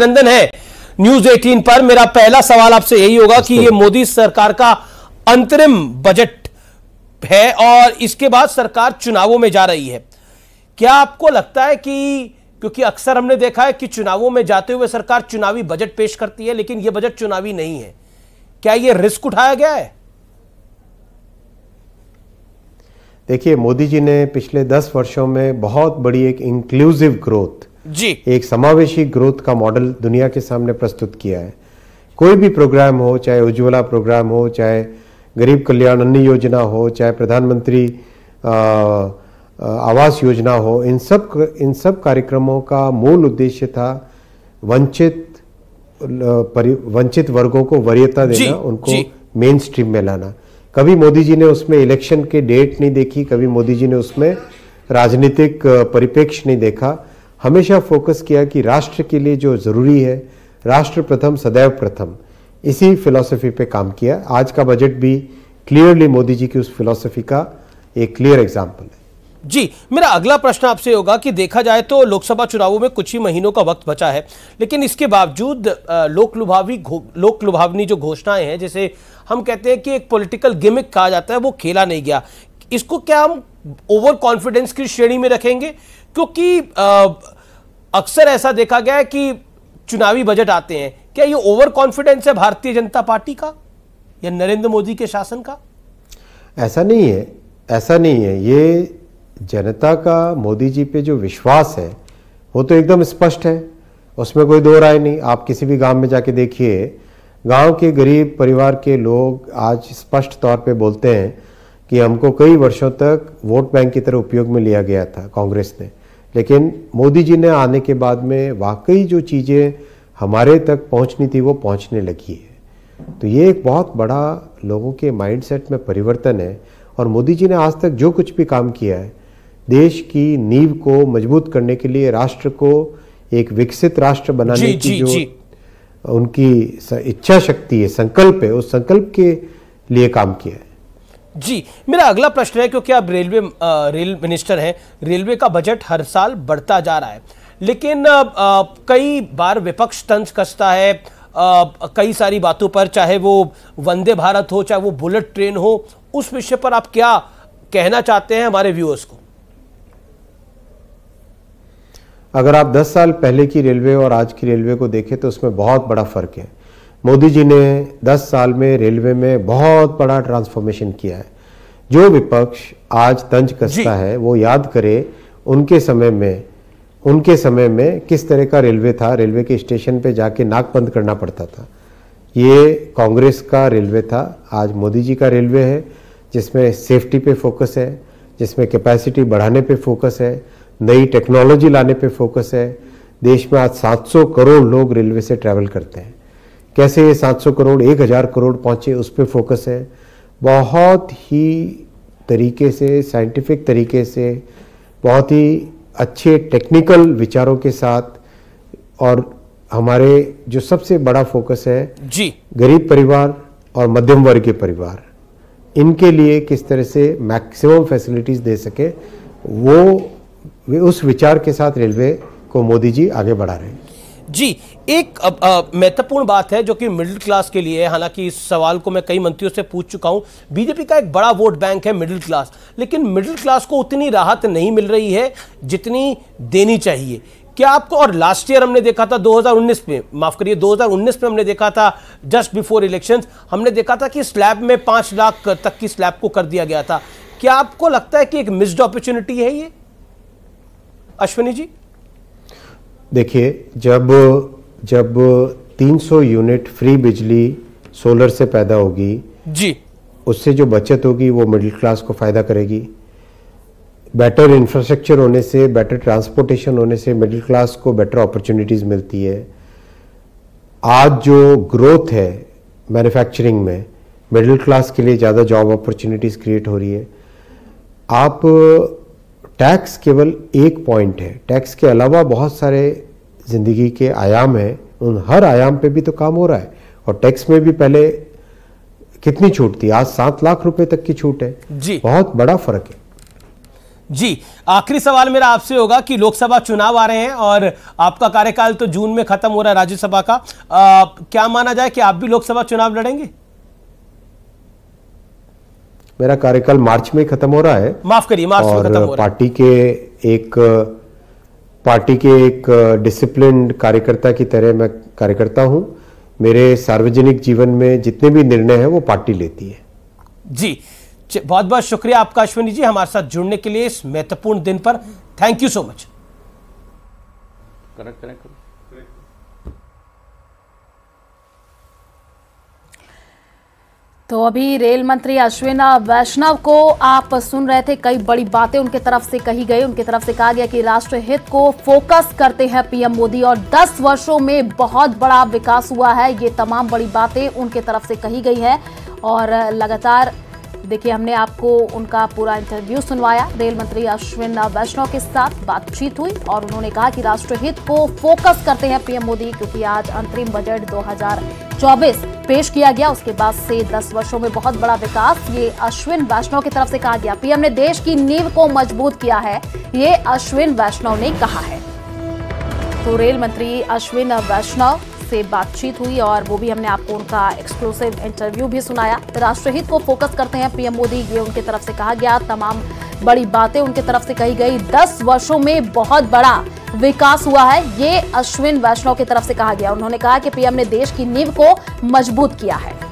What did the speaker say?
अभिनंदन है न्यूज 18 पर मेरा पहला सवाल आपसे यही होगा कि ये मोदी सरकार का अंतरिम बजट है और इसके बाद सरकार चुनावों में जा रही है क्या आपको लगता है कि क्योंकि अक्सर हमने देखा है कि चुनावों में जाते हुए सरकार चुनावी बजट पेश करती है लेकिन यह बजट चुनावी नहीं है क्या यह रिस्क उठाया गया है देखिए मोदी जी ने पिछले दस वर्षों में बहुत बड़ी एक इंक्लूसिव ग्रोथ जी एक समावेशी ग्रोथ का मॉडल दुनिया के सामने प्रस्तुत किया है कोई भी प्रोग्राम हो चाहे उज्ज्वला प्रोग्राम हो चाहे गरीब कल्याण अन्य योजना हो चाहे प्रधानमंत्री आवास योजना हो इन सब इन सब कार्यक्रमों का मूल उद्देश्य था वंचित वंचित वर्गों को वरीयता देना जी, उनको मेन स्ट्रीम में लाना कभी मोदी जी ने उसमें इलेक्शन के डेट नहीं देखी कभी मोदी जी ने उसमें राजनीतिक परिप्रेक्ष्य नहीं देखा हमेशा फोकस किया कि राष्ट्र के लिए जो ज़रूरी है राष्ट्र प्रथम सदैव प्रथम इसी फिलॉसफी पे काम किया आज का बजट भी क्लियरली मोदी जी की उस फिलॉसफी का एक क्लियर एग्जाम्पल है जी मेरा अगला प्रश्न आपसे होगा कि देखा जाए तो लोकसभा चुनावों में कुछ ही महीनों का वक्त बचा है लेकिन इसके बावजूद लोकलुभावी लोकलुभावनी जो घोषणाएं हैं जैसे हम कहते हैं कि एक पॉलिटिकल गिमिक कहा जाता है वो खेला नहीं गया इसको क्या हम ओवर कॉन्फिडेंस की श्रेणी में रखेंगे क्योंकि अक्सर ऐसा देखा गया है कि चुनावी बजट आते हैं क्या ये ओवर कॉन्फिडेंस है भारतीय जनता पार्टी का या नरेंद्र मोदी के शासन का ऐसा नहीं है ऐसा नहीं है ये जनता का मोदी जी पे जो विश्वास है वो तो एकदम स्पष्ट है उसमें कोई दो राय नहीं आप किसी भी गांव में जाके देखिए गांव के गरीब परिवार के लोग आज स्पष्ट तौर पे बोलते हैं कि हमको कई वर्षों तक वोट बैंक की तरह उपयोग में लिया गया था कांग्रेस ने लेकिन मोदी जी ने आने के बाद में वाकई जो चीज़ें हमारे तक पहुंचनी थी वो पहुंचने लगी है तो ये एक बहुत बड़ा लोगों के माइंडसेट में परिवर्तन है और मोदी जी ने आज तक जो कुछ भी काम किया है देश की नींव को मजबूत करने के लिए राष्ट्र को एक विकसित राष्ट्र बनाने जी, की जी, जो जी। उनकी इच्छा शक्ति है संकल्प है उस संकल्प के लिए काम किया है जी मेरा अगला प्रश्न है क्योंकि आप रेलवे रेल मिनिस्टर हैं रेलवे का बजट हर साल बढ़ता जा रहा है लेकिन आ, कई बार विपक्ष तंज कसता है आ, कई सारी बातों पर चाहे वो वंदे भारत हो चाहे वो बुलेट ट्रेन हो उस विषय पर आप क्या कहना चाहते हैं हमारे व्यूअर्स को अगर आप 10 साल पहले की रेलवे और आज की रेलवे को देखें तो उसमें बहुत बड़ा फर्क है मोदी जी ने 10 साल में रेलवे में बहुत बड़ा ट्रांसफॉर्मेशन किया है जो विपक्ष आज तंज कसता है वो याद करे उनके समय में उनके समय में किस तरह का रेलवे था रेलवे के स्टेशन पे जाके नाक बंद करना पड़ता था ये कांग्रेस का रेलवे था आज मोदी जी का रेलवे है जिसमें सेफ्टी पे फोकस है जिसमें कैपेसिटी बढ़ाने पे फोकस है नई टेक्नोलॉजी लाने पे फोकस है देश में आज 700 करोड़ लोग रेलवे से ट्रैवल करते हैं कैसे ये 700 करोड़ 1000 करोड़ पहुँचे उस पर फोकस है बहुत ही तरीके से साइंटिफिक तरीके से बहुत ही अच्छे टेक्निकल विचारों के साथ और हमारे जो सबसे बड़ा फोकस है जी गरीब परिवार और मध्यम वर्ग के परिवार इनके लिए किस तरह से मैक्सिमम फैसिलिटीज दे सके वो उस विचार के साथ रेलवे को मोदी जी आगे बढ़ा रहे हैं जी एक महत्वपूर्ण बात है जो कि मिडिल क्लास के लिए है हालांकि इस सवाल को मैं कई मंत्रियों से पूछ चुका हूं बीजेपी का एक बड़ा वोट बैंक है मिडिल क्लास लेकिन मिडिल क्लास को उतनी राहत नहीं मिल रही है जितनी देनी चाहिए क्या आपको और लास्ट ईयर हमने देखा था 2019 में माफ करिए 2019 में हमने देखा था जस्ट बिफोर इलेक्शन हमने देखा था कि स्लैब में पांच लाख तक की स्लैब को कर दिया गया था क्या आपको लगता है कि एक मिस्ड अपॉर्चुनिटी है ये अश्विनी जी देखिए जब जब 300 यूनिट फ्री बिजली सोलर से पैदा होगी जी उससे जो बचत होगी वो मिडिल क्लास को फ़ायदा करेगी बेटर इंफ्रास्ट्रक्चर होने से बेटर ट्रांसपोर्टेशन होने से मिडिल क्लास को बेटर अपॉर्चुनिटीज़ मिलती है आज जो ग्रोथ है मैन्युफैक्चरिंग में मिडिल क्लास के लिए ज़्यादा जॉब अपॉर्चुनिटीज़ क्रिएट हो रही है आप टैक्स केवल एक पॉइंट है टैक्स के अलावा बहुत सारे ज़िंदगी के आयाम हैं उन हर आयाम पे भी तो काम हो रहा है और टैक्स में भी पहले कितनी छूट थी आज सात लाख रुपए तक की छूट है जी बहुत बड़ा फर्क है जी आखिरी सवाल मेरा आपसे होगा कि लोकसभा चुनाव आ रहे हैं और आपका कार्यकाल तो जून में खत्म हो रहा है राज्यसभा का आ, क्या माना जाए कि आप भी लोकसभा चुनाव लड़ेंगे मेरा कार्यकाल मार्च में खत्म हो रहा है माफ करिए मार्च में खत्म हो रहा है के एक पार्टी के एक डिसिप्लिन कार्यकर्ता की तरह मैं कार्यकर्ता हूँ मेरे सार्वजनिक जीवन में जितने भी निर्णय है वो पार्टी लेती है जी बहुत बहुत शुक्रिया आपका अश्विनी जी हमारे साथ जुड़ने के लिए इस महत्वपूर्ण दिन पर thank you so much correct correct तो अभी रेल मंत्री अश्विन वैष्णव को आप सुन रहे थे कई बड़ी बातें उनके तरफ से कही गई उनके तरफ से कहा गया कि राष्ट्र हित को फोकस करते हैं पीएम मोदी और 10 वर्षों में बहुत बड़ा विकास हुआ है ये तमाम बड़ी बातें उनके तरफ से कही गई है और लगातार देखिए हमने आपको उनका पूरा इंटरव्यू सुनवाया रेल मंत्री अश्विन वैष्णव के साथ बातचीत हुई और उन्होंने कहा कि राष्ट्रहित को फोकस करते हैं पीएम मोदी क्योंकि आज अंतरिम बजट 2024 पेश किया गया उसके बाद से 10 वर्षों में बहुत बड़ा विकास ये अश्विन वैष्णव की तरफ से कहा गया पीएम ने देश की नींव को मजबूत किया है ये अश्विन वैष्णव ने कहा है तो रेल मंत्री अश्विन वैष्णव से बातचीत हुई और वो भी हमने आपको उनका एक्सक्लूसिव इंटरव्यू भी सुनाया राष्ट्रहित को फोकस करते हैं पीएम मोदी ये उनके तरफ से कहा गया तमाम बड़ी बातें उनके तरफ से कही गई दस वर्षों में बहुत बड़ा विकास हुआ है ये अश्विन वैष्णव की तरफ से कहा गया उन्होंने कहा कि पीएम ने देश की नींव को मजबूत किया है